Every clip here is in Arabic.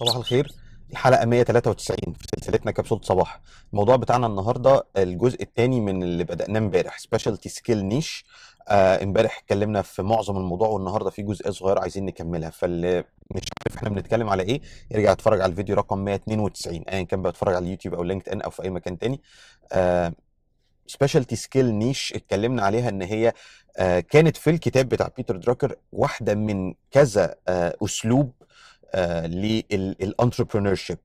صباح الخير الحلقه 193 في سلسلتنا كبسوله صباح الموضوع بتاعنا النهارده الجزء الثاني من اللي بدأناه امبارح سبيشالتي سكيل نيش امبارح آه اتكلمنا في معظم الموضوع والنهارده في جزء صغير عايزين نكملها فاللي مش عارف احنا بنتكلم على ايه يرجع يتفرج على الفيديو رقم 192 ايا كان بيتفرج على اليوتيوب او لينكد ان او في اي مكان ثاني سبيشالتي سكيل نيش اتكلمنا عليها ان هي آه، كانت في الكتاب بتاع بيتر دراكر واحده من كذا آه، اسلوب للانتربرنور شيب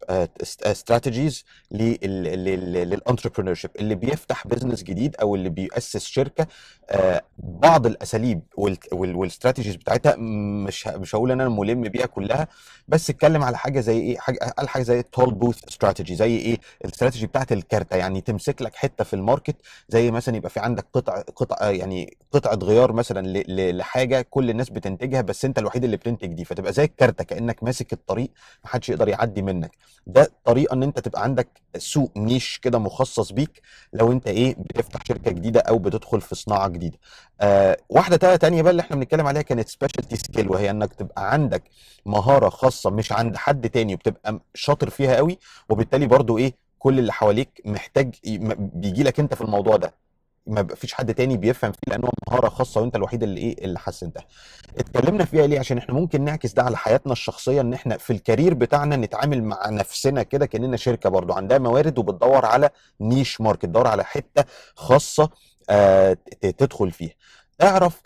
استراتيجيز للانتربرنور شيب اللي بيفتح بزنس جديد او اللي بيؤسس شركه آه، بعض الاساليب والاستراتيجيز بتاعتها مش مش هقول ان انا ملم بيها كلها بس اتكلم على حاجه زي ايه حاجه قال حاجه زي التول بوث استراتيجي زي ايه الاستراتيجي بتاعت الكارته يعني تمسك لك حته في الماركت زي مثلا يبقى في عندك قطع قطع آه، يعني قطعه غيار مثلا لحاجه كل الناس بتنتجها بس انت الوحيد اللي بتنتج دي فتبقى زي الكارته كانك ماسك الطريق محدش يقدر يعدي منك ده طريقه ان انت تبقى عندك سوق نيش كده مخصص بيك لو انت ايه بتفتح شركه جديده او بتدخل في صناعه جديده آه واحده تانية بقى اللي احنا بنتكلم عليها كانت سبيشالتي سكيل وهي انك تبقى عندك مهاره خاصه مش عند حد تاني وبتبقى شاطر فيها قوي وبالتالي برضو ايه كل اللي حواليك محتاج بيجي لك انت في الموضوع ده ما فيش حد تاني بيفهم فيه لان هو مهاره خاصه وانت الوحيد اللي ايه اللي حسنتها اتكلمنا فيها ليه عشان احنا ممكن نعكس ده على حياتنا الشخصيه ان احنا في الكارير بتاعنا نتعامل مع نفسنا كده كاننا شركه برضو عندها موارد وبتدور على نيش ماركت دور على حته خاصه آه تدخل فيها اعرف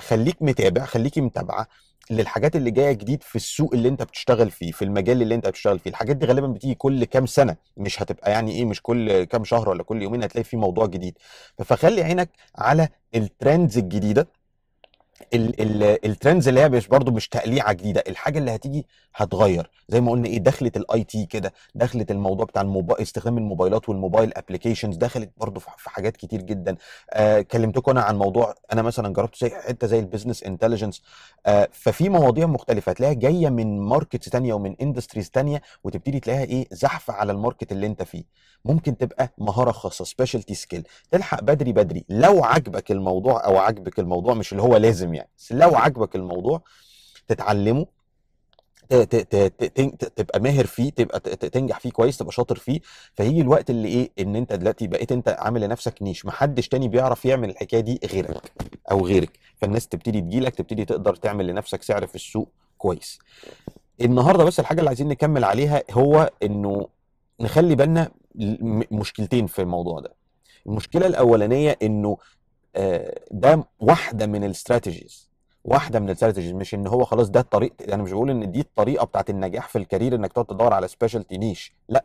خليك متابع خليكي متابعه للحاجات اللي جايه جديد في السوق اللي انت بتشتغل فيه في المجال اللي انت بتشتغل فيه الحاجات دي غالبا بتيجي كل كام سنه مش هتبقى يعني ايه مش كل كام شهر ولا كل يومين هتلاقي في موضوع جديد فخلي عينك على الترندز الجديده الترندز اللي هي مش برضه مش تقليعه جديده الحاجه اللي هتيجي هتغير زي ما قلنا ايه دخلت الاي تي كده دخلت الموضوع بتاع الموبايل استخدام الموبايلات والموبايل ابلكيشنز دخلت برضه في حاجات كتير جدا آه كلمتكم انا عن موضوع انا مثلا جربت زي حته زي البيزنس انتليجنس آه ففي مواضيع مختلفه هتلاقيها جايه من ماركتس ثانيه ومن اندستريز ثانيه وتبتدي تلاقيها ايه زحفه على الماركت اللي انت فيه ممكن تبقى مهاره خاصه سبيشالتي سكيل تلحق بدري بدري لو عجبك الموضوع او عجبك الموضوع مش اللي هو لازم يعني يعني بس لو عجبك الموضوع تتعلمه تبقى ماهر فيه تبقى تنجح فيه كويس تبقى شاطر فيه فيجي الوقت اللي ايه ان انت دلوقتي بقيت انت عامل لنفسك نيش محدش تاني بيعرف يعمل الحكايه دي غيرك او غيرك فالناس تبتدي تجيلك تبتدي تقدر تعمل لنفسك سعر في السوق كويس النهارده بس الحاجه اللي عايزين نكمل عليها هو انه نخلي بالنا مشكلتين في الموضوع ده المشكله الاولانيه انه آه، ده واحده من الاستراتيجيز واحده من الاستراتيجيز مش ان هو خلاص ده الطريق انا يعني مش بقول ان دي الطريقه بتاعت النجاح في الكارير انك تقعد تدور على سبيشالتي نيش لا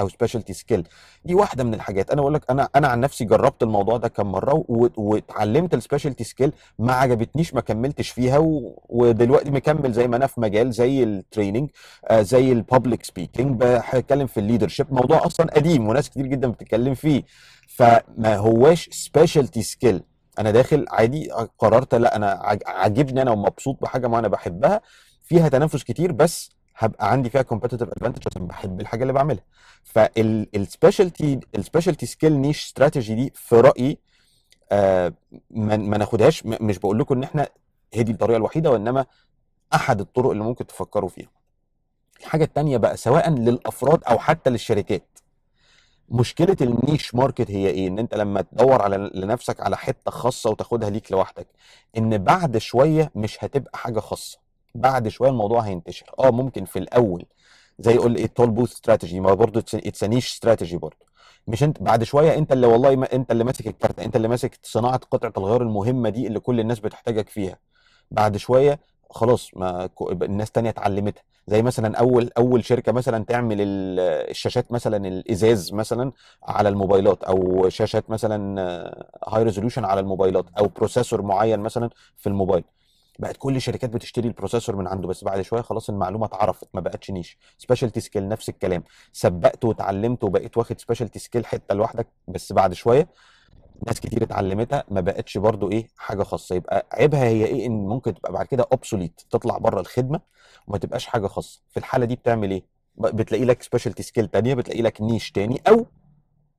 او سبيشالتي سكيل دي واحده من الحاجات انا بقول لك انا انا عن نفسي جربت الموضوع ده كم مره واتعلمت السبيشالتي سكيل ما عجبتنيش ما كملتش فيها و... ودلوقتي مكمل زي ما انا في مجال زي التريننج آه زي الببليك سبيكنج بتكلم في الليدرشيب موضوع اصلا قديم وناس كتير جدا بتتكلم فيه فما هواش سبيشالتي سكيل انا داخل عادي قررت لا انا عاجبني انا ومبسوط بحاجه معينه بحبها فيها تنافس كتير بس هبقى عندي فيها كومبتيتيف ادفانتج عشان بحب الحاجه اللي بعملها فالسبيشالتي السبيشالتي سكيل نيش استراتيجي دي في رايي آه، ما ناخدهاش مش بقول لكم ان احنا هي دي الطريقه الوحيده وانما احد الطرق اللي ممكن تفكروا فيها الحاجه الثانيه بقى سواء للافراد او حتى للشركات مشكله النيش ماركت هي ايه ان انت لما تدور على لنفسك على حته خاصه وتاخدها ليك لوحدك ان بعد شويه مش هتبقى حاجه خاصه بعد شويه الموضوع هينتشر اه ممكن في الاول زي يقول ايه التول بوث استراتيجي ما برضه اتس نيش استراتيجي برضه مش انت بعد شويه انت اللي والله ما انت اللي ماسك الكارت انت اللي ماسك صناعه قطعه الغيار المهمه دي اللي كل الناس بتحتاجك فيها بعد شويه خلاص ما الناس تانية اتعلمتها زي مثلا اول اول شركه مثلا تعمل الشاشات مثلا الازاز مثلا على الموبايلات او شاشات مثلا هاي ريزوليوشن على الموبايلات او بروسيسور معين مثلا في الموبايل بقت كل الشركات بتشتري البروسيسور من عنده بس بعد شويه خلاص المعلومه اتعرفت ما بقتش نيش سبيشالتي سكيل نفس الكلام سبقت وتعلمت وبقيت واخد سبيشالتي سكيل حته لوحدك بس بعد شويه ناس كتير اتعلمتها ما بقتش برضو ايه حاجه خاصه يبقى عيبها هي ايه ان ممكن تبقى بعد كده اوبسوليت تطلع بره الخدمه وما تبقاش حاجه خاصه في الحاله دي بتعمل ايه بتلاقي لك سبيشالتي سكيل تانية بتلاقي لك نيش تاني او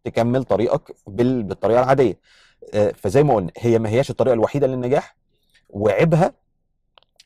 تكمل طريقك بال... بالطريقه العاديه آه، فزي ما قلنا هي ما هياش الطريقه الوحيده للنجاح وعيبها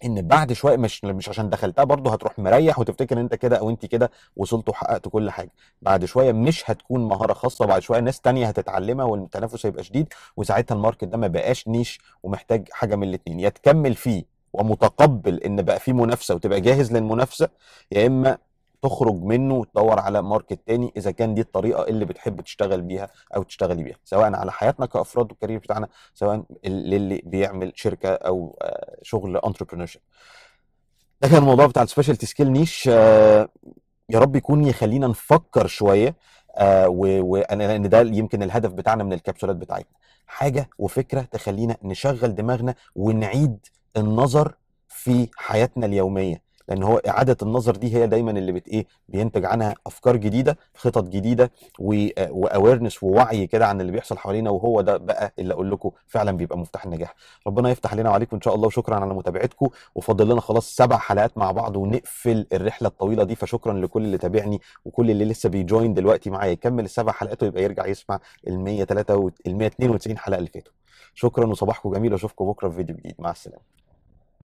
ان بعد شويه مش مش عشان دخلتها برضه هتروح مريح وتفتكر ان انت كده او انت كده وصلت وحققت كل حاجه بعد شويه مش هتكون مهاره خاصه بعد شويه ناس تانية هتتعلمها والتنافس هيبقى شديد وساعتها الماركت ده ما بقاش نيش ومحتاج حاجه من الاثنين يا تكمل فيه ومتقبل ان بقى في منافسه وتبقى جاهز للمنافسه يا اما تخرج منه وتدور على ماركت تاني اذا كان دي الطريقه اللي بتحب تشتغل بيها او تشتغلي بيها سواء على حياتنا كافراد والكارير بتاعنا سواء للي بيعمل شركه او آه، شغل شيب ده كان الموضوع بتاع السبيشالتي سكيل نيش يا رب يكون يخلينا نفكر شويه آه، وانا وان ده يمكن الهدف بتاعنا من الكبسولات بتاعتنا حاجه وفكره تخلينا نشغل دماغنا ونعيد النظر في حياتنا اليوميه لان هو اعاده النظر دي هي دايما اللي بت ايه بينتج عنها افكار جديده خطط جديده واويرنس آه، ووعي كده عن اللي بيحصل حوالينا وهو ده بقى اللي اقول لكم فعلا بيبقى مفتاح النجاح ربنا يفتح لنا وعليكم ان شاء الله وشكرا على متابعتكم وفاضل لنا خلاص سبع حلقات مع بعض ونقفل الرحله الطويله دي فشكرا لكل اللي تابعني وكل اللي لسه بيجوين دلوقتي معايا يكمل السبع حلقات ويبقى يرجع يسمع ال 193 ال 192 حلقه اللي فاتوا شكرا وصباحكم جميل واشوفكم بكره في فيديو جديد مع السلامه